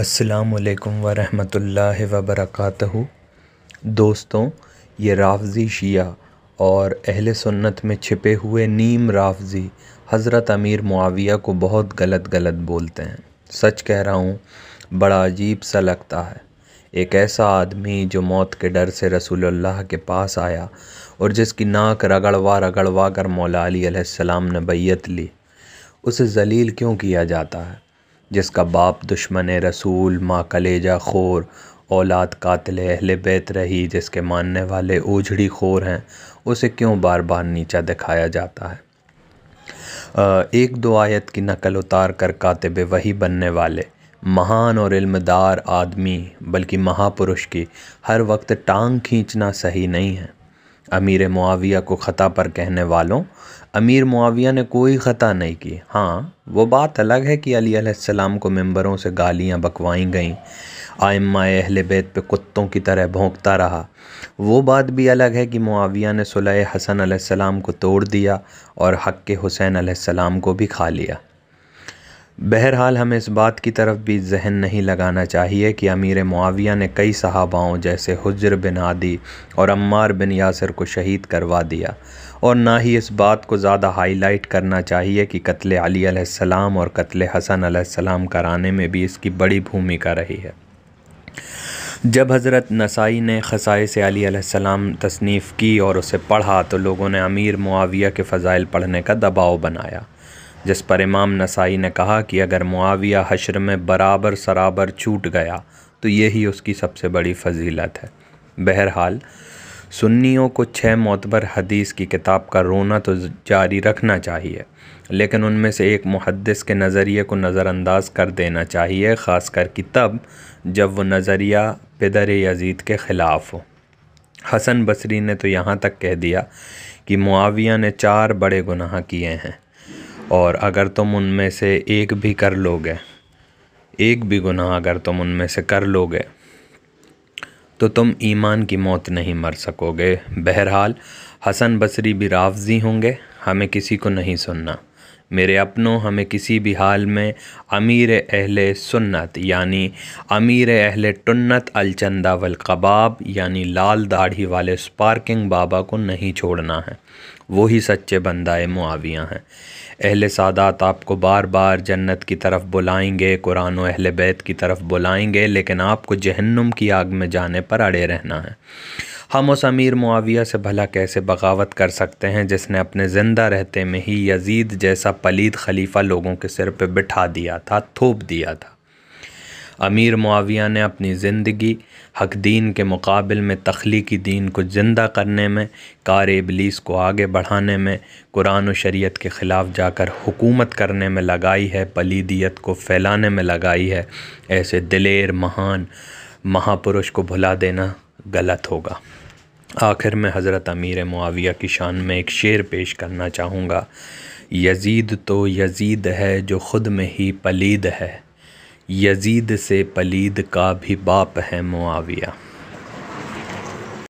अस्सलाम वरहमतुल्लाहि वबरकातुहु दोस्तों ये राफज़ी शिया और अहल सुन्नत में छिपे हुए नीम राफज़ी हज़रत अमीर मुआविया को बहुत गलत गलत बोलते हैं सच कह रहा हूँ बड़ा अजीब सा लगता है एक ऐसा आदमी जो मौत के डर से रसूलुल्लाह के पास आया और जिसकी नाक रगड़वा रगड़वा कर मौला अली सलाम ने बैत ली उसे जलील क्यों किया जाता है जिसका बाप दुश्मन रसूल माँ कलेजा खोर औलाद कातिल अहल बैत रही जिसके मानने वाले ओझड़ी खोर हैं उसे क्यों बार बार नीचा दिखाया जाता है एक दो आयत की नकल उतार कर कातब वही बनने वाले महान और इल्मदार आदमी बल्कि महापुरुष की हर वक्त टांग खींचना सही नहीं है अमीर मुआविया को ख़ता पर कहने वालों अमीर मुआविया ने कोई ख़ता नहीं की हाँ वो बात अलग है कि अली अलैहिस्सलाम को मंबरों से गालियाँ बकवाई गईं आइम्मा अहल बैत पे कुत्तों की तरह भोंकता रहा वो बात भी अलग है कि मुआविया ने सुलह हसन अलैहिस्सलाम को तोड़ दिया और हक़ हुसैन अलैहिस्सलाम को भी खा लिया बहरहाल हमें इस बात की तरफ भी जहन नहीं लगाना चाहिए कि अमीर मुआविया ने कई सहाबाओं जैसे हुजर बिन आदि और अम्मार बिन यासर को शहीद करवा दिया और ना ही इस बात को ज़्यादा हाईलाइट करना चाहिए कि कत्ल अली सलाम और कत्ल हसन सलाम कराने में भी इसकी बड़ी भूमिका रही है जब हज़रत नसाई ने खसाए से अली सलाम तसनीफ़ की और उसे पढ़ा तो लोगों ने अमीर मुआविया के फ़ज़ाइल पढ़ने का दबाव बनाया जिस पर इमाम नसाई ने कहा कि अगर मुआविया हशर में बराबर सराबर छूट गया तो यही उसकी सबसे बड़ी फजीलत है बहरहाल सुन्नियों को छः मोतबर हदीस की किताब का रोना तो जारी रखना चाहिए लेकिन उनमें से एक मुहदस के नज़रिए को नज़रअंदाज कर देना चाहिए ख़ास कर कि तब जब वह नज़रिया पदर यजीद के ख़िलाफ़ हो हसन बसरी ने तो यहाँ तक कह दिया कि मुआविया ने चार बड़े गुनाह किए हैं और अगर तुम उनमें से एक भी कर लोगे एक भी गुनाह अगर तुम उनमें से कर लोगे तो तुम ईमान की मौत नहीं मर सकोगे बहरहाल हसन बसरी भी रावजी होंगे हमें किसी को नहीं सुनना मेरे अपनों हमें किसी भी हाल में अमीर अहल सुन्नत यानी अमीर अहल टन्नत अलचंदा कबाब यानी लाल दाढ़ी वाले स्पार्किंग बाबा को नहीं छोड़ना है वही सच्चे बंदाए मुआवियाँ हैं अहल सादात आपको बार बार जन्नत की तरफ बुलाएंगे कुरान अहल बैत की तरफ बुलाएंगे लेकिन आपको जहन्नुम की आग में जाने पर अड़े रहना है हम उस अमीर मुआविया से भला कैसे बगावत कर सकते हैं जिसने अपने ज़िंदा रहते में ही यजीद जैसा पलीद खलीफा लोगों के सिर पर बिठा दिया था थोप दिया था अमीर मुआविया ने अपनी ज़िंदगी हक दीन के मुकाबल में तख्लीकी दीन को ज़िंदा करने में कार इबलीस को आगे बढ़ाने में कुरान शरीयत के ख़िलाफ़ जाकर हुकूमत करने में लगाई है पलीदियत को फैलाने में लगाई है ऐसे दिलेर महान महापुरुष को भुला देना गलत होगा आखिर में हज़रत अमीर मुआविया की शान में एक शेर पेश करना चाहूँगा यजीद तो यजीद है जो ख़ुद में ही पलीद है यजीद से पलीद का भी बाप है मुआविया